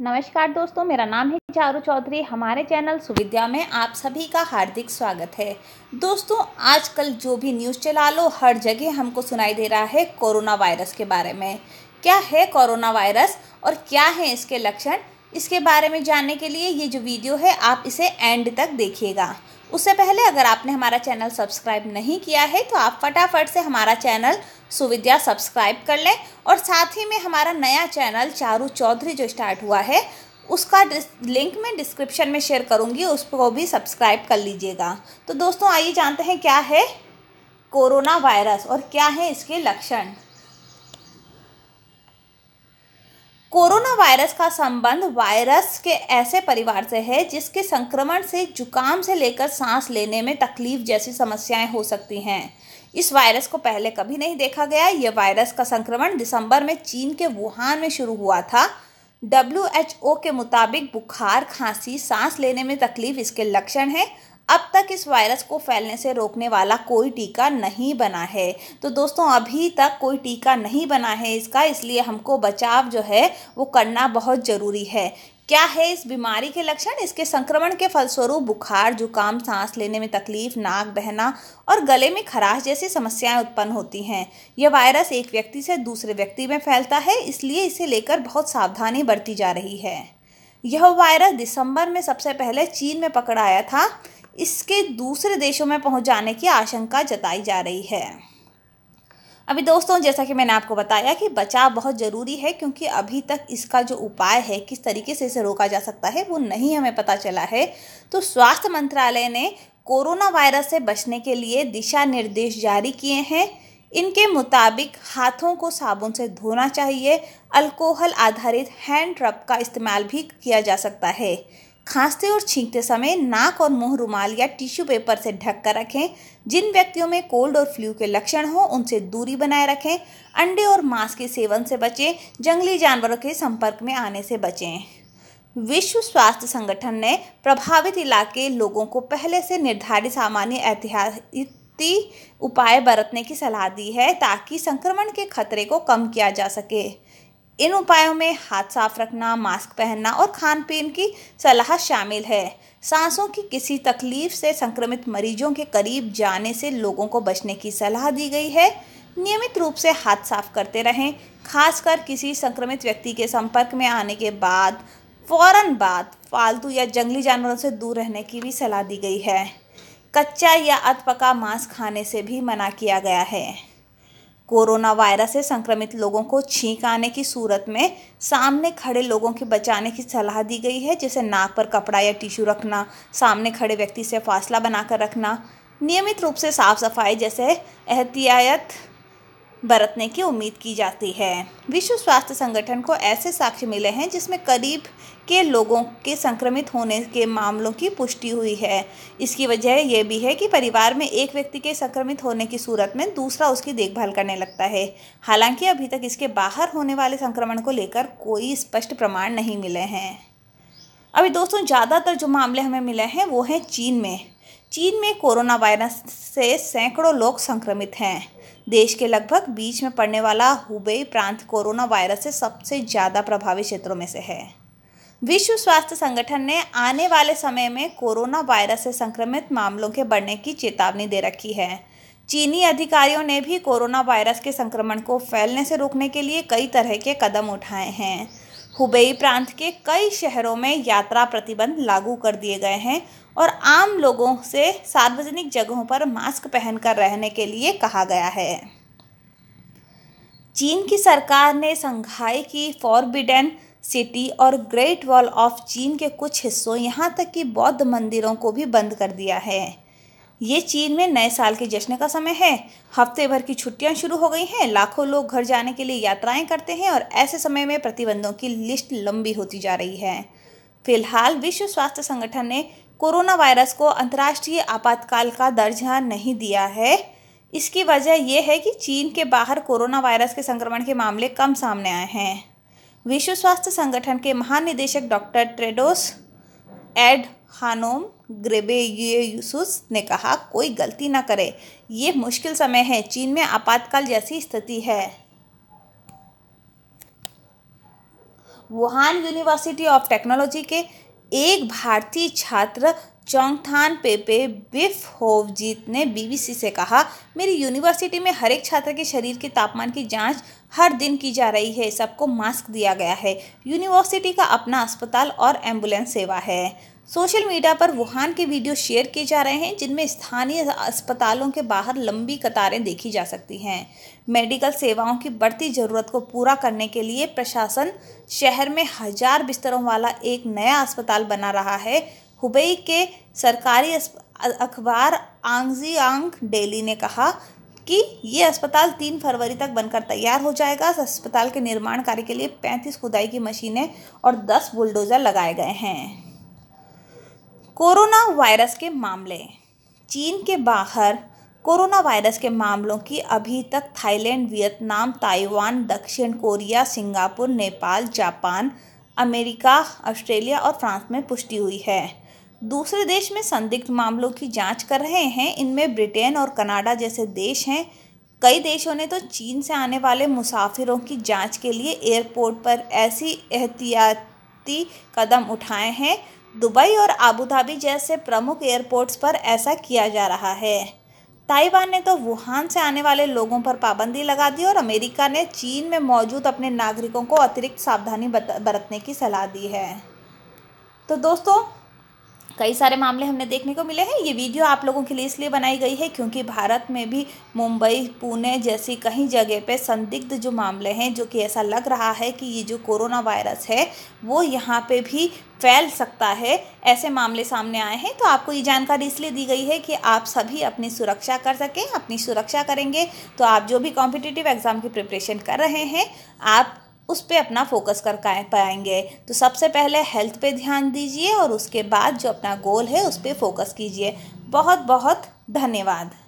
नमस्कार दोस्तों मेरा नाम है चारू चौधरी हमारे चैनल सुविद्या में आप सभी का हार्दिक स्वागत है दोस्तों आजकल जो भी न्यूज़ चला लो हर जगह हमको सुनाई दे रहा है कोरोना वायरस के बारे में क्या है कोरोना वायरस और क्या है इसके लक्षण इसके बारे में जानने के लिए ये जो वीडियो है आप इसे एंड तक देखिएगा उससे पहले अगर आपने हमारा चैनल सब्सक्राइब नहीं किया है तो आप फटाफट से हमारा चैनल सुविद्या सब्सक्राइब कर लें और साथ ही में हमारा नया चैनल चारू चौधरी जो स्टार्ट हुआ है उसका लिंक मैं डिस्क्रिप्शन में शेयर करूँगी उसको भी सब्सक्राइब कर लीजिएगा तो दोस्तों आइए जानते हैं क्या है कोरोना वायरस और क्या है इसके लक्षण कोरोना वायरस का संबंध वायरस के ऐसे परिवार से है जिसके संक्रमण से जुकाम से लेकर सांस लेने में तकलीफ जैसी समस्याएं हो सकती हैं इस वायरस को पहले कभी नहीं देखा गया यह वायरस का संक्रमण दिसंबर में चीन के वुहान में शुरू हुआ था डब्ल्यू के मुताबिक बुखार खांसी सांस लेने में तकलीफ इसके लक्षण हैं अब तक इस वायरस को फैलने से रोकने वाला कोई टीका नहीं बना है तो दोस्तों अभी तक कोई टीका नहीं बना है इसका इसलिए हमको बचाव जो है वो करना बहुत ज़रूरी है क्या है इस बीमारी के लक्षण इसके संक्रमण के फलस्वरूप बुखार जुकाम सांस लेने में तकलीफ नाक बहना और गले में खराश जैसी समस्याएं उत्पन्न होती हैं यह वायरस एक व्यक्ति से दूसरे व्यक्ति में फैलता है इसलिए इसे लेकर बहुत सावधानी बरती जा रही है यह वायरस दिसंबर में सबसे पहले चीन में पकड़ा आया था इसके दूसरे देशों में पहुंच जाने की आशंका जताई जा रही है अभी दोस्तों जैसा कि मैंने आपको बताया कि बचाव बहुत ज़रूरी है क्योंकि अभी तक इसका जो उपाय है किस तरीके से इसे रोका जा सकता है वो नहीं हमें पता चला है तो स्वास्थ्य मंत्रालय ने कोरोना वायरस से बचने के लिए दिशा निर्देश जारी किए हैं इनके मुताबिक हाथों को साबुन से धोना चाहिए अल्कोहल आधारित हैंड रब का इस्तेमाल भी किया जा सकता है खांसते और छींकते समय नाक और मुंह रुमाल या टिश्यू पेपर से ढक कर रखें जिन व्यक्तियों में कोल्ड और फ्लू के लक्षण हों उनसे दूरी बनाए रखें अंडे और मांस के सेवन से बचें जंगली जानवरों के संपर्क में आने से बचें विश्व स्वास्थ्य संगठन ने प्रभावित इलाके लोगों को पहले से निर्धारित सामान्य ऐतिहासिक उपाय बरतने की सलाह दी है ताकि संक्रमण के खतरे को कम किया जा सके इन उपायों में हाथ साफ रखना मास्क पहनना और खान पीन की सलाह शामिल है सांसों की किसी तकलीफ से संक्रमित मरीजों के करीब जाने से लोगों को बचने की सलाह दी गई है नियमित रूप से हाथ साफ करते रहें खासकर किसी संक्रमित व्यक्ति के संपर्क में आने के बाद फौरन बाद फालतू या जंगली जानवरों से दूर रहने की भी सलाह दी गई है कच्चा या अधपका मांस खाने से भी मना किया गया है कोरोना वायरस से संक्रमित लोगों को छींक आने की सूरत में सामने खड़े लोगों के बचाने की सलाह दी गई है जैसे नाक पर कपड़ा या टिश्यू रखना सामने खड़े व्यक्ति से फासला बनाकर रखना नियमित रूप से साफ सफाई जैसे एहतियात बरतने की उम्मीद की जाती है विश्व स्वास्थ्य संगठन को ऐसे साक्ष्य मिले हैं जिसमें करीब के लोगों के संक्रमित होने के मामलों की पुष्टि हुई है इसकी वजह यह भी है कि परिवार में एक व्यक्ति के संक्रमित होने की सूरत में दूसरा उसकी देखभाल करने लगता है हालांकि अभी तक इसके बाहर होने वाले संक्रमण को लेकर कोई स्पष्ट प्रमाण नहीं मिले हैं अभी दोस्तों ज़्यादातर जो मामले हमें मिले हैं वो हैं चीन में चीन में कोरोना वायरस से सैकड़ों लोग संक्रमित हैं देश के लगभग बीच में पड़ने वाला हुबेई प्रांत कोरोना वायरस से सबसे ज़्यादा प्रभावित क्षेत्रों में से है विश्व स्वास्थ्य संगठन ने आने वाले समय में कोरोना वायरस से संक्रमित मामलों के बढ़ने की चेतावनी दे रखी है चीनी अधिकारियों ने भी कोरोना वायरस के संक्रमण को फैलने से रोकने के लिए कई तरह के कदम उठाए हैं हुबेई प्रांत के कई शहरों में यात्रा प्रतिबंध लागू कर दिए गए हैं और आम लोगों से सार्वजनिक जगहों पर मास्क पहनकर रहने के लिए कहा गया है चीन की सरकार ने संघाई की फॉरबिडन सिटी और ग्रेट वॉल ऑफ चीन के कुछ हिस्सों यहाँ तक कि बौद्ध मंदिरों को भी बंद कर दिया है ये चीन में नए साल के जश्न का समय है हफ्ते भर की छुट्टियां शुरू हो गई हैं लाखों लोग घर जाने के लिए यात्राएं करते हैं और ऐसे समय में प्रतिबंधों की लिस्ट लंबी होती जा रही है फिलहाल विश्व स्वास्थ्य संगठन ने कोरोना वायरस को अंतर्राष्ट्रीय आपातकाल का दर्जा नहीं दिया है इसकी वजह यह है कि चीन के बाहर कोरोना वायरस के संक्रमण के मामले कम सामने आए हैं विश्व स्वास्थ्य संगठन के महानिदेशक doctor Tedros Adhanom Ghebreyesus ने कहा कोई गलती ना करे ये मुश्किल समय है चीन में आपातकाल जैसी स्थिति है वुहान यूनिवर्सिटी ऑफ टेक्नोलॉजी के एक भारतीय छात्र चौंगथान पेपे बिफ होवजीत ने बीबीसी से कहा मेरी यूनिवर्सिटी में हर एक छात्र के शरीर के तापमान की जांच हर दिन की जा रही है सबको मास्क दिया गया है यूनिवर्सिटी का अपना अस्पताल और एम्बुलेंस सेवा है सोशल मीडिया पर वुहान के वीडियो शेयर किए जा रहे हैं जिनमें स्थानीय अस्पतालों के बाहर लंबी कतारें देखी जा सकती हैं मेडिकल सेवाओं की बढ़ती ज़रूरत को पूरा करने के लिए प्रशासन शहर में हजार बिस्तरों वाला एक नया अस्पताल बना रहा है हुबई के सरकारी अखबार आंगजी आंग डेली ने कहा कि ये अस्पताल तीन फरवरी तक बनकर तैयार हो जाएगा अस्पताल के निर्माण कार्य के लिए पैंतीस खुदाई की मशीनें और दस बुलडोज़र लगाए गए हैं कोरोना वायरस के मामले चीन के बाहर कोरोना वायरस के मामलों की अभी तक थाईलैंड वियतनाम ताइवान दक्षिण Korea Singapore Nepal Japan America Australia और फ्रांस में पुष्टि हुई है दूसरे देश में संदिग्ध मामलों की जांच कर रहे हैं इनमें ब्रिटेन और कनाडा जैसे देश हैं कई देशों ने तो चीन से आने वाले मुसाफिरों की जांच के लिए एयरपोर्ट पर ऐसी एहतियाती कदम उठाए हैं दुबई और आबूधाबी जैसे प्रमुख एयरपोर्ट्स पर ऐसा किया जा रहा है ताइवान ने तो वुहान से आने वाले लोगों पर पाबंदी लगा दी और अमेरिका ने चीन में मौजूद अपने नागरिकों को अतिरिक्त सावधानी बरतने की सलाह दी है तो दोस्तों कई सारे मामले हमने देखने को मिले हैं ये वीडियो आप लोगों के लिए इसलिए बनाई गई है क्योंकि भारत में भी मुंबई पुणे जैसी कई जगह पे संदिग्ध जो मामले हैं जो कि ऐसा लग रहा है कि ये जो कोरोना वायरस है वो यहाँ पे भी फैल सकता है ऐसे मामले सामने आए हैं तो आपको ये जानकारी इसलिए दी गई है कि आप सभी अपनी सुरक्षा कर सकें अपनी सुरक्षा करेंगे तो आप जो भी कॉम्पिटिटिव एग्ज़ाम की प्रिपरेशन कर रहे हैं आप उस पर अपना फोकस कर पाएंगे तो सबसे पहले हेल्थ पे ध्यान दीजिए और उसके बाद जो अपना गोल है उस पर फोकस कीजिए बहुत बहुत धन्यवाद